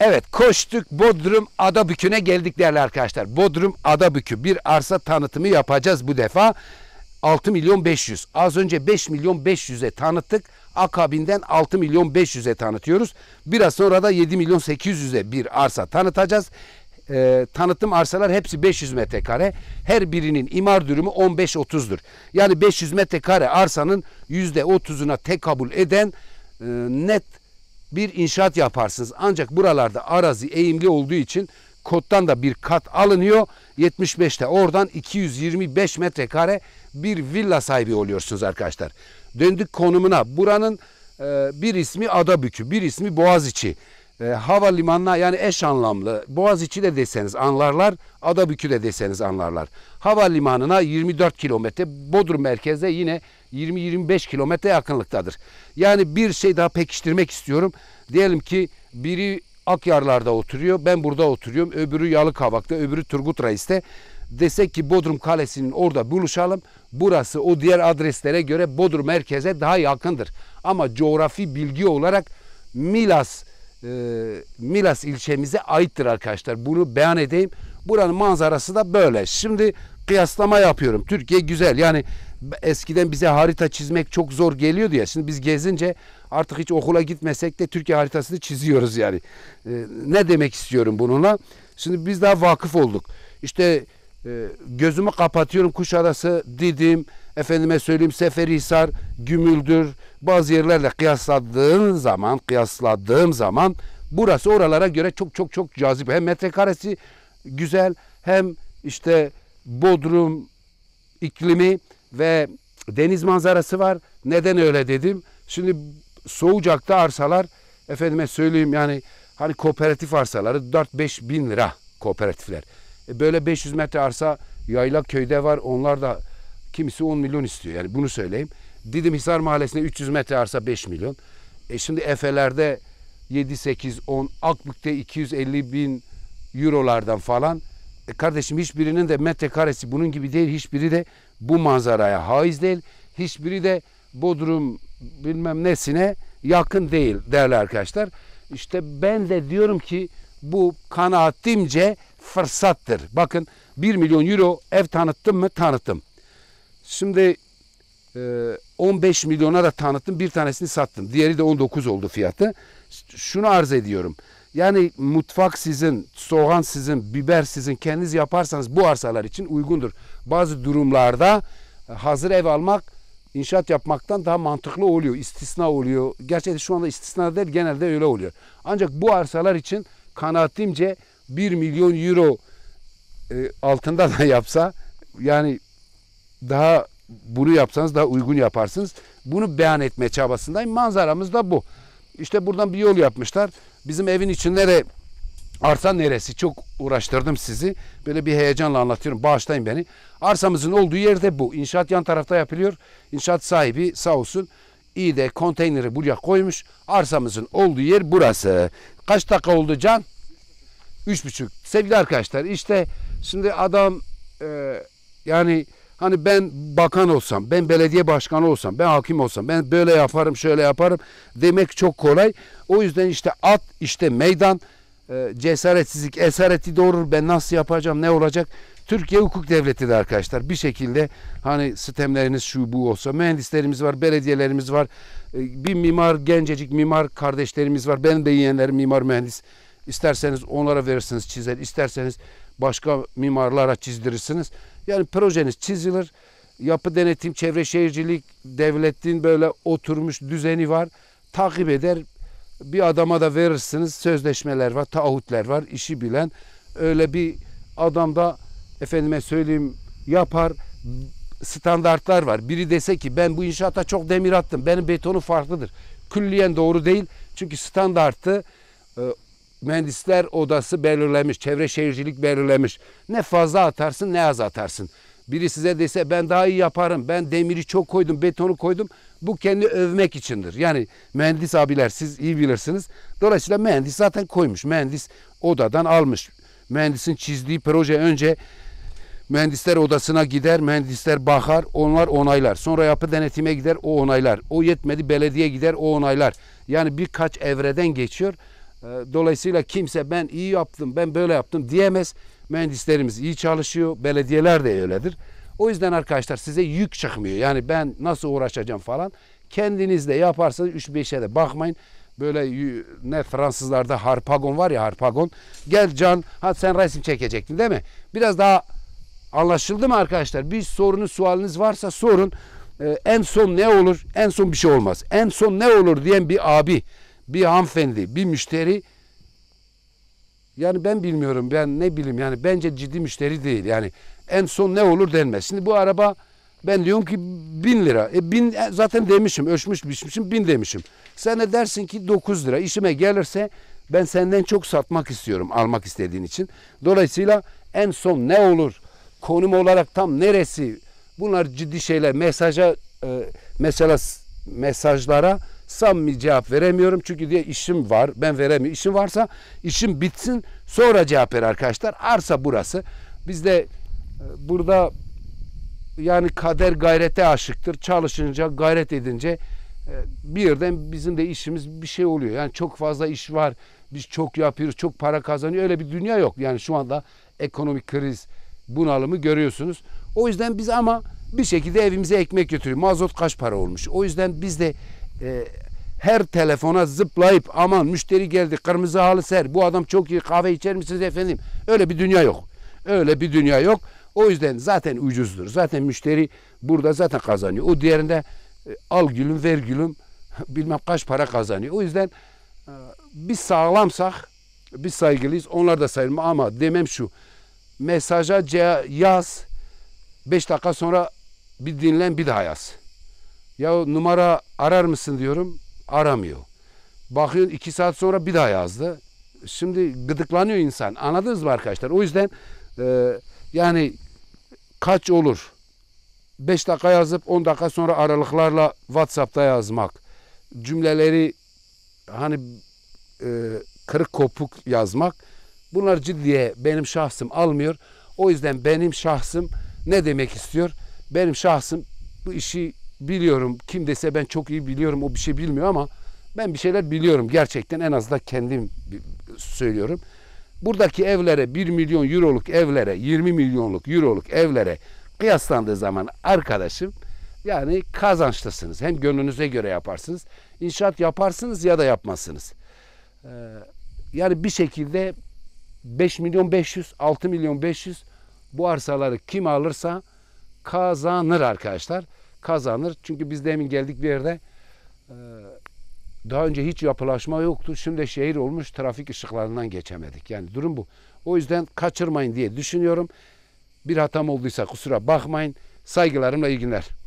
Evet koştuk Bodrum Adabükü'ne geldik değerli arkadaşlar. Bodrum Adabükü bir arsa tanıtımı yapacağız bu defa. 6 milyon 500. Az önce 5 milyon 500'e tanıttık. Akabinden 6 milyon 500'e tanıtıyoruz. Biraz sonra da 7 milyon 800'e bir arsa tanıtacağız. E, ee, tanıttığım arsalar hepsi 500 metrekare. Her birinin imar dürümü 15-30'dur. Yani 500 metrekare arsanın %30'una tekabül eden e, net bir inşaat yaparsınız. Ancak buralarda arazi eğimli olduğu için kottan da bir kat alınıyor. 75'te oradan 225 metrekare bir villa sahibi oluyorsunuz arkadaşlar. Döndük konumuna. Buranın bir ismi Adabükü, bir ismi Boğaziçi e, havalimanına yani eş anlamlı Boğaziçi de deseniz anlarlar, Adabükü de deseniz anlarlar. Havalimanına 24 kilometre, Bodrum merkezde yine 20-25 kilometre yakınlıktadır. Yani bir şey daha pekiştirmek istiyorum. Diyelim ki biri Akyarlar'da oturuyor, ben burada oturuyorum, öbürü Yalıkavak'ta, öbürü Turgut Reis'te. Desek ki Bodrum Kalesi'nin orada buluşalım. Burası o diğer adreslere göre Bodrum merkeze daha yakındır. Ama coğrafi bilgi olarak Milas ee, Milas ilçemize aittir arkadaşlar. Bunu beyan edeyim. Buranın manzarası da böyle. Şimdi kıyaslama yapıyorum. Türkiye güzel. Yani eskiden bize harita çizmek çok zor geliyordu ya. Şimdi biz gezince artık hiç okula gitmesek de Türkiye haritasını çiziyoruz yani. Ee, ne demek istiyorum bununla? Şimdi biz daha vakıf olduk. İşte e, gözümü kapatıyorum Kuşadası, dedim efendime söyleyeyim Seferihisar, Gümüldür bazı yerlerle kıyasladığın zaman kıyasladığım zaman burası oralara göre çok çok çok cazip. Hem metrekaresi güzel hem işte Bodrum iklimi ve deniz manzarası var. Neden öyle dedim? Şimdi soğucakta arsalar efendime söyleyeyim yani hani kooperatif arsaları 4-5 bin lira kooperatifler. E böyle 500 metre arsa yayla köyde var onlar da Kimisi 10 milyon istiyor. Yani bunu söyleyeyim. Didim Hisar Mahallesi'ne 300 metre arsa 5 milyon. E şimdi Efe'lerde 7, 8, 10, Akbük'te 250 bin eurolardan falan. E kardeşim hiçbirinin de metrekaresi bunun gibi değil. Hiçbiri de bu manzaraya haiz değil. Hiçbiri de Bodrum bilmem nesine yakın değil değerli arkadaşlar. İşte ben de diyorum ki bu kanaatimce fırsattır. Bakın 1 milyon euro ev tanıttım mı tanıttım. Şimdi 15 e, milyona da tanıttım. Bir tanesini sattım. Diğeri de 19 oldu fiyatı. Şunu arz ediyorum. Yani mutfak sizin, soğan sizin, biber sizin kendiniz yaparsanız bu arsalar için uygundur. Bazı durumlarda e, hazır ev almak inşaat yapmaktan daha mantıklı oluyor. İstisna oluyor. Gerçi şu anda istisna değil genelde öyle oluyor. Ancak bu arsalar için kanaatimce 1 milyon euro e, altında da yapsa yani daha bunu yapsanız daha uygun yaparsınız. Bunu beyan etme çabasındayım. Manzaramız da bu. İşte buradan bir yol yapmışlar. Bizim evin içinde de arsa neresi? Çok uğraştırdım sizi. Böyle bir heyecanla anlatıyorum. Bağışlayın beni. Arsamızın olduğu yerde bu. İnşaat yan tarafta yapılıyor. İnşaat sahibi sağ olsun iyi de konteyneri buraya koymuş. Arsamızın olduğu yer burası. Kaç dakika oldu Can? Üç buçuk. Sevgili arkadaşlar işte şimdi adam e, yani Hani ben bakan olsam, ben belediye başkanı olsam, ben hakim olsam, ben böyle yaparım, şöyle yaparım demek çok kolay. O yüzden işte at, işte meydan, e, cesaretsizlik, esareti doğurur. Ben nasıl yapacağım, ne olacak? Türkiye hukuk devleti de arkadaşlar. Bir şekilde hani sistemleriniz şu bu olsa mühendislerimiz var, belediyelerimiz var. E, bir mimar, gencecik mimar kardeşlerimiz var. Benim de yeğenlerim mimar mühendis. İsterseniz onlara verirsiniz çizer, isterseniz başka mimarlara çizdirirsiniz. Yani projeniz çizilir. Yapı denetim, çevre şehircilik, devletin böyle oturmuş düzeni var. Takip eder. Bir adama da verirsiniz. Sözleşmeler var, taahhütler var, işi bilen. Öyle bir adam da efendime söyleyeyim yapar standartlar var. Biri dese ki ben bu inşaata çok demir attım. Benim betonu farklıdır. Külliyen doğru değil. Çünkü standartı e, mühendisler odası belirlemiş, çevre şehircilik belirlemiş. Ne fazla atarsın ne az atarsın. Biri size dese ben daha iyi yaparım, ben demiri çok koydum, betonu koydum. Bu kendi övmek içindir. Yani mühendis abiler siz iyi bilirsiniz. Dolayısıyla mühendis zaten koymuş. Mühendis odadan almış. Mühendisin çizdiği proje önce mühendisler odasına gider, mühendisler bakar, onlar onaylar. Sonra yapı denetime gider, o onaylar. O yetmedi belediye gider, o onaylar. Yani birkaç evreden geçiyor. Ee, dolayısıyla kimse ben iyi yaptım, ben böyle yaptım diyemez. Mühendislerimiz iyi çalışıyor, belediyeler de öyledir. O yüzden arkadaşlar size yük çıkmıyor. Yani ben nasıl uğraşacağım falan. Kendiniz de yaparsanız 3-5'e de bakmayın. Böyle ne Fransızlarda harpagon var ya harpagon. Gel Can, ha sen resim çekecektin değil mi? Biraz daha anlaşıldı mı arkadaşlar? Bir sorunuz, sualiniz varsa sorun. Ee, en son ne olur? En son bir şey olmaz. En son ne olur diyen bir abi bir hanımefendi, bir müşteri yani ben bilmiyorum ben ne bileyim yani bence ciddi müşteri değil yani en son ne olur denmez. Şimdi bu araba ben diyorum ki bin lira. E bin e, zaten demişim ölçmüş biçmişim bin demişim. Sen de dersin ki dokuz lira işime gelirse ben senden çok satmak istiyorum almak istediğin için. Dolayısıyla en son ne olur konum olarak tam neresi bunlar ciddi şeyler mesaja e, mesela mesajlara samimi cevap veremiyorum. Çünkü diye işim var. Ben veremiyorum. İşim varsa işim bitsin. Sonra cevap ver arkadaşlar. Arsa burası. Biz de e, burada yani kader gayrete aşıktır. Çalışınca, gayret edince e, birden bizim de işimiz bir şey oluyor. Yani çok fazla iş var. Biz çok yapıyoruz, çok para kazanıyor. Öyle bir dünya yok. Yani şu anda ekonomik kriz, bunalımı görüyorsunuz. O yüzden biz ama bir şekilde evimize ekmek götürüyor. Mazot kaç para olmuş? O yüzden biz de e, her telefona zıplayıp aman müşteri geldi kırmızı halı ser bu adam çok iyi kahve içer misiniz efendim? Öyle bir dünya yok. Öyle bir dünya yok. O yüzden zaten ucuzdur. Zaten müşteri burada zaten kazanıyor. O diğerinde e, al gülüm ver gülüm bilmem kaç para kazanıyor. O yüzden e, biz sağlamsak biz saygılıyız. Onlar da sayılma ama demem şu mesaja yaz 5 dakika sonra bir dinlen bir daha yaz. Ya numara arar mısın diyorum. Aramıyor. Bakıyor iki saat sonra bir daha yazdı. Şimdi gıdıklanıyor insan. Anladınız mı arkadaşlar? O yüzden e, yani kaç olur? beş dakika yazıp on dakika sonra aralıklarla WhatsApp'ta yazmak. Cümleleri hani e, kırık kopuk yazmak. Bunlar ciddiye benim şahsım almıyor. O yüzden benim şahsım ne demek istiyor? Benim şahsım bu işi biliyorum. Kim dese ben çok iyi biliyorum o bir şey bilmiyor ama ben bir şeyler biliyorum. Gerçekten en az da kendim söylüyorum. Buradaki evlere 1 milyon euroluk evlere 20 milyonluk euroluk evlere kıyaslandığı zaman arkadaşım yani kazançlısınız. Hem gönlünüze göre yaparsınız. İnşaat yaparsınız ya da yapmazsınız. Ee, yani bir şekilde 5 milyon 500, 6 milyon 500 bu arsaları kim alırsa kazanır arkadaşlar kazanır. Çünkü biz demin geldik bir yerde e, daha önce hiç yapılaşma yoktu. Şimdi şehir olmuş trafik ışıklarından geçemedik. Yani durum bu. O yüzden kaçırmayın diye düşünüyorum. Bir hatam olduysa kusura bakmayın. Saygılarımla iyi günler.